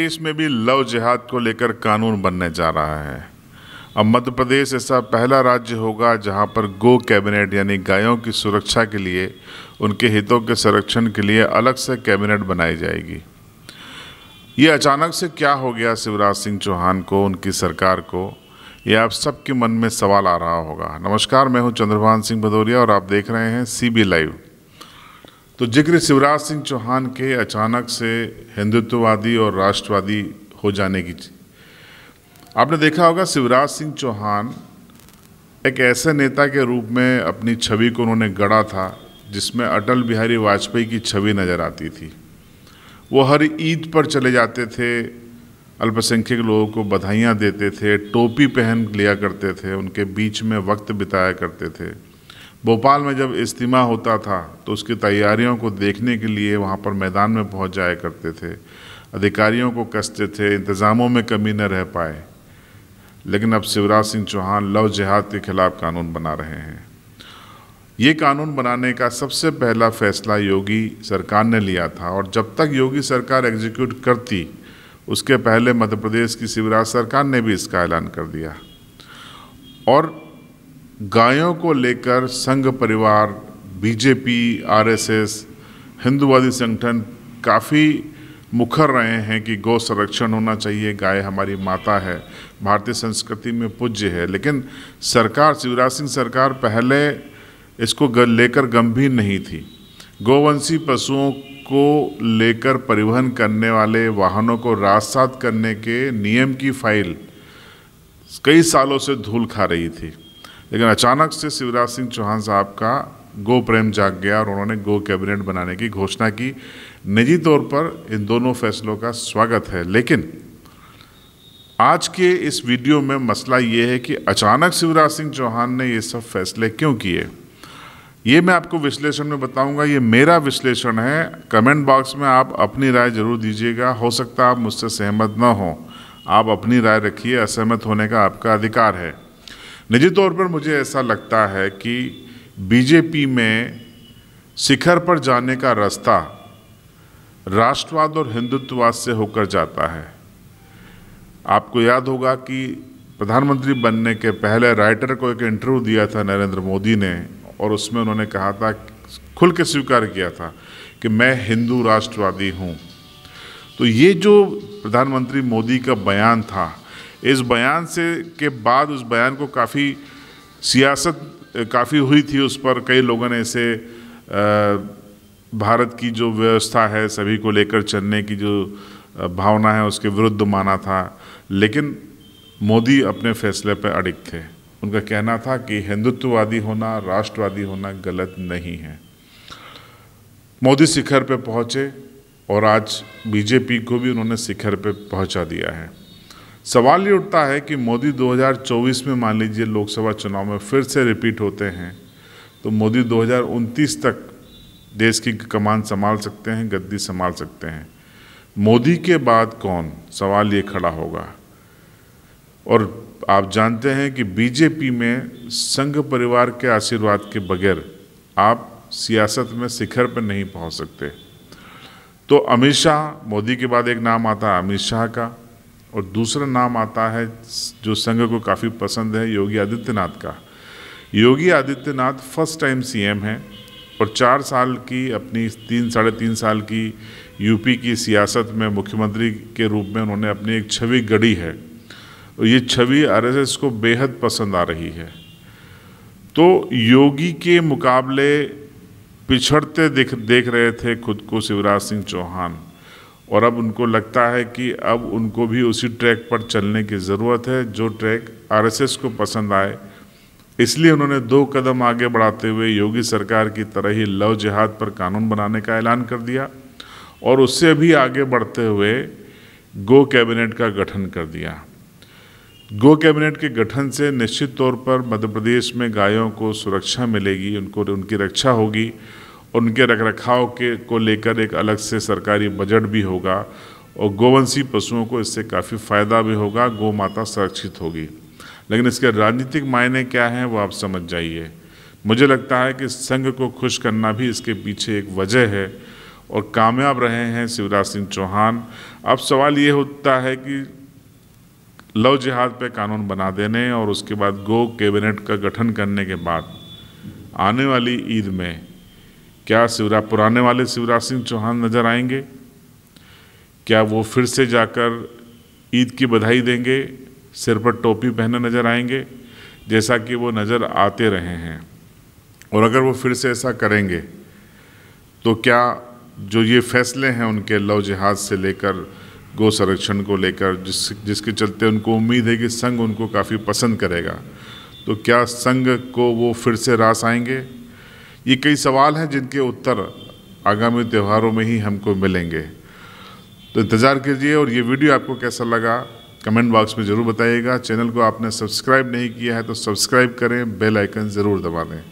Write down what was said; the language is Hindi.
देश में भी लव जिहाद को लेकर कानून बनने जा रहा है अब मध्य प्रदेश ऐसा पहला राज्य होगा जहां पर गो कैबिनेट यानी गायों की सुरक्षा के लिए उनके हितों के संरक्षण के लिए अलग से कैबिनेट बनाई जाएगी ये अचानक से क्या हो गया शिवराज सिंह चौहान को उनकी सरकार को यह आप सबके मन में सवाल आ रहा होगा नमस्कार मैं हूं चंद्रभान सिंह भदौरिया और आप देख रहे हैं सी लाइव तो जिक्र शिवराज सिंह चौहान के अचानक से हिंदुत्ववादी और राष्ट्रवादी हो जाने की आपने देखा होगा शिवराज सिंह चौहान एक ऐसे नेता के रूप में अपनी छवि को उन्होंने गढ़ा था जिसमें अटल बिहारी वाजपेयी की छवि नज़र आती थी वो हर ईद पर चले जाते थे अल्पसंख्यक लोगों को बधाइयाँ देते थे टोपी पहन लिया करते थे उनके बीच में वक्त बिताया करते थे भोपाल में जब इज्तिमा होता था तो उसकी तैयारियों को देखने के लिए वहाँ पर मैदान में पहुँच जाया करते थे अधिकारियों को कसते थे इंतज़ामों में कमी न रह पाए लेकिन अब शिवराज सिंह चौहान लव जिहाद के खिलाफ कानून बना रहे हैं ये कानून बनाने का सबसे पहला फैसला योगी सरकार ने लिया था और जब तक योगी सरकार एग्जीक्यूट करती उसके पहले मध्य प्रदेश की शिवराज सरकार ने भी इसका ऐलान कर दिया और गायों को लेकर संघ परिवार बीजेपी आरएसएस हिंदुवादी संगठन काफ़ी मुखर रहे हैं कि गौ संरक्षण होना चाहिए गाय हमारी माता है भारतीय संस्कृति में पूज्य है लेकिन सरकार शिवराज सिंह सरकार पहले इसको लेकर गंभीर नहीं थी गोवंशी पशुओं को लेकर परिवहन करने वाले वाहनों को राजसात करने के नियम की फाइल कई सालों से धूल खा रही थी लेकिन अचानक से शिवराज सिंह चौहान साहब का गो प्रेम जाग गया और उन्होंने गो कैबिनेट बनाने की घोषणा की निजी तौर पर इन दोनों फैसलों का स्वागत है लेकिन आज के इस वीडियो में मसला ये है कि अचानक शिवराज सिंह चौहान ने ये सब फैसले क्यों किए ये मैं आपको विश्लेषण में बताऊंगा ये मेरा विश्लेषण है कमेंट बॉक्स में आप अपनी राय जरूर दीजिएगा हो सकता आप मुझसे सहमत ना हो आप अपनी राय रखिए असहमत होने का आपका अधिकार है निजी तौर पर मुझे ऐसा लगता है कि बीजेपी में शिखर पर जाने का रास्ता राष्ट्रवाद और हिंदुत्ववाद से होकर जाता है आपको याद होगा कि प्रधानमंत्री बनने के पहले राइटर को एक इंटरव्यू दिया था नरेंद्र मोदी ने और उसमें उन्होंने कहा था खुल के स्वीकार किया था कि मैं हिंदू राष्ट्रवादी हूँ तो ये जो प्रधानमंत्री मोदी का बयान था इस बयान से के बाद उस बयान को काफ़ी सियासत काफ़ी हुई थी उस पर कई लोगों ने इसे भारत की जो व्यवस्था है सभी को लेकर चलने की जो भावना है उसके विरुद्ध माना था लेकिन मोदी अपने फैसले पर अड़िग थे उनका कहना था कि हिंदुत्ववादी होना राष्ट्रवादी होना गलत नहीं है मोदी शिखर पर पहुँचे और आज बीजेपी को भी उन्होंने शिखर पर पहुँचा दिया है सवाल ये उठता है कि मोदी 2024 में मान लीजिए लोकसभा चुनाव में फिर से रिपीट होते हैं तो मोदी 2029 तक देश की कमान संभाल सकते हैं गद्दी संभाल सकते हैं मोदी के बाद कौन सवाल ये खड़ा होगा और आप जानते हैं कि बीजेपी में संघ परिवार के आशीर्वाद के बगैर आप सियासत में शिखर पर नहीं पहुंच सकते तो अमित शाह मोदी के बाद एक नाम आता है अमित शाह का और दूसरा नाम आता है जो संघ को काफ़ी पसंद है योगी आदित्यनाथ का Yogi Adityanath first time CM हैं और चार साल की अपनी तीन साढ़े तीन साल की यूपी की सियासत में मुख्यमंत्री के रूप में उन्होंने अपनी एक छवि गढ़ी है और ये छवि आरएसएस को बेहद पसंद आ रही है तो योगी के मुकाबले पिछड़ते देख देख रहे थे खुद को शिवराज सिंह चौहान और अब उनको लगता है कि अब उनको भी उसी ट्रैक पर चलने की ज़रूरत है जो ट्रैक आरएसएस को पसंद आए इसलिए उन्होंने दो कदम आगे बढ़ाते हुए योगी सरकार की तरह ही लव जिहाद पर कानून बनाने का ऐलान कर दिया और उससे भी आगे बढ़ते हुए गो कैबिनेट का गठन कर दिया गो कैबिनेट के गठन से निश्चित तौर पर मध्य प्रदेश में गायों को सुरक्षा मिलेगी उनको उनकी रक्षा होगी उनके रख रखाव के को लेकर एक अलग से सरकारी बजट भी होगा और गोवंशी पशुओं को इससे काफ़ी फ़ायदा भी होगा गौ माता सुरक्षित होगी लेकिन इसके राजनीतिक मायने क्या हैं वो आप समझ जाइए मुझे लगता है कि संघ को खुश करना भी इसके पीछे एक वजह है और कामयाब रहे हैं शिवराज सिंह चौहान अब सवाल ये होता है कि लव जिहाद पे कानून बना देने और उसके बाद गो कैबिनेट का गठन करने के बाद आने वाली ईद में क्या शिवराज पुराने वाले शिवराज सिंह चौहान नज़र आएंगे क्या वो फिर से जाकर ईद की बधाई देंगे सिर पर टोपी पहने नज़र आएंगे जैसा कि वो नज़र आते रहे हैं और अगर वो फिर से ऐसा करेंगे तो क्या जो ये फैसले हैं उनके लव जिहाज से लेकर गो संरक्षण को लेकर जिस जिसके चलते उनको उम्मीद है कि संघ उनको काफ़ी पसंद करेगा तो क्या संघ को वो फिर से रास आएंगे ये कई सवाल हैं जिनके उत्तर आगामी त्यौहारों में ही हमको मिलेंगे तो इंतज़ार कीजिए और ये वीडियो आपको कैसा लगा कमेंट बॉक्स में ज़रूर बताइएगा चैनल को आपने सब्सक्राइब नहीं किया है तो सब्सक्राइब करें बेल आइकन ज़रूर दबा दें